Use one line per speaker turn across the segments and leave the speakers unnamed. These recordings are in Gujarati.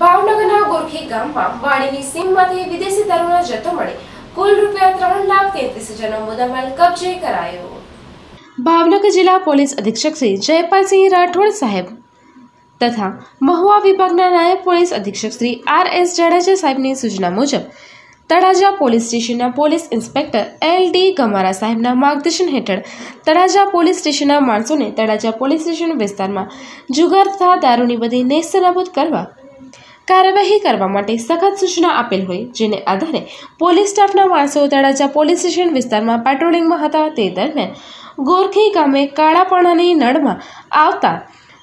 ભાવનગરના ગોરખી ગામમાં વાડીની સીમમાંથી વિદેશી દારૂનો જથ્થો મળી કુલ રૂપિયા ત્રણ લાખ તેત્રીસ હજારનો મુદ્દામાલ કબજે કરાયો ભાવનગર જિલ્લા પોલીસ અધિક્ષક શ્રી જયપાલસિંહ રાઠોડ સાહેબ તથા મહુવા વિભાગના નાયબ પોલીસ અધિક્ષક શ્રી આર એસ જાડેજા સાહેબની સૂચના મુજબ તળાજા પોલીસ સ્ટેશનના police inspector L D Gamara સાહેબના માર્ગદર્શન હેઠળ તળાજા પોલીસ સ્ટેશનના માણસોને તળાજા પોલીસ સ્ટેશન વિસ્તારમાં જુગાર તથા દારૂની બધી નેસ્તનાબૂદ કરવા કાર્યવાહી કરવા માટે સખત સૂચના આપેલ હોય જેને આધારે પોલીસ સ્ટાફના માણસો તળાજા પોલીસ સ્ટેશન વિસ્તારમાં પેટ્રોલિંગમાં હતા તે દરમિયાન ગોરખી ગામે કાળાપાણાની નળમાં આવતા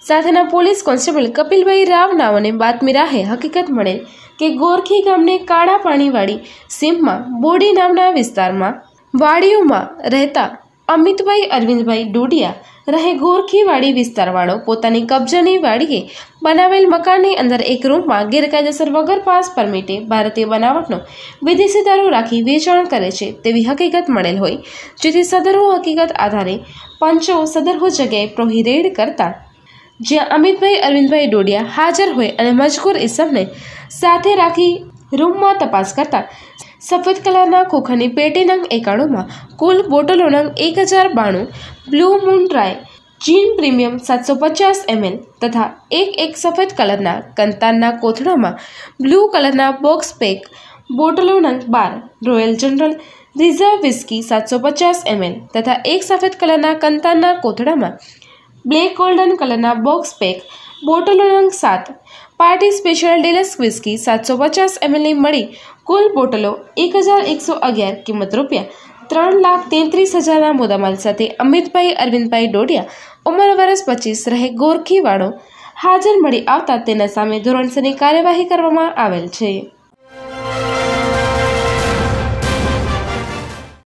સાથેના પોલીસ કોન્સ્ટેબલ કપિલભાઈ રાવ નામને બાતમી રાહે હકીકત મળે કે ગોરખી ગામની કાળા પાણીવાળી સીમમાં બોડી નામના વિસ્તારમાં વાડીઓમાં રહેતા અમિતભાઈ અરવિંદભાઈ ડોડિયા રહે ગોરખીવાડી વિસ્તારવાળો પોતાની કબજાની વાડીએ બનાવેલ મકાનની અંદર એક રૂમમાં ગેરકાયદેસર વગર પાસ પરમિટે ભારતીય બનાવટનો વિદેશી દારૂ રાખી વેચાણ કરે છે તેવી હકીકત મળેલ હોય જેથી સદરો હકીકત આધારે પંચો સદરહો જગ્યાએ પ્રોહિરેડ કરતા જ્યાં અમિતભાઈ અરવિંદભાઈ ડોડિયા હાજર હોય અને મજકૂર ઇસમને સાથે રાખી રૂમમાં તપાસ કરતા સફેદ કલરના ખોખાની પેટી એકાણુંમાં કુલ બોટલો નંગ એક હજાર બાણું blue moon dry gin premium સાતસો પચાસ એમએલ તથા એક એક સફેદ કલરના કંતારના કોથળામાં બ્લુ કલરના બોક્સ પેક બોટલો નંગ બાર રોયલ જનરલ રિઝર્વ વિસ્કી સાતસો પચાસ એમએલ તથા એક સફેદ કલરના કંતારના કોથળામાં બ્લેક ગોલ્ડન કલરના બોક્સ પેક બોટલો નંગ સાત પાર્ટી સ્પેશિયલ ડિલક્સ વિસ્કી સાતસો પચાસ એમએલની મળી કુલ બોટલો એક હજાર એકસો અગિયાર કિંમત રૂપિયા ત્રણ લાખ તેત્રીસ હજારના મુદ્દામાલ સાથે અમિતભાઈ અરવિંદભાઈ ડોડિયા ઉંમર વરસ પચીસ રહે ગોરખીવાળો હાજર મળી આવતા તેના સામે ધોરણસરની કાર્યવાહી કરવામાં આવેલ છે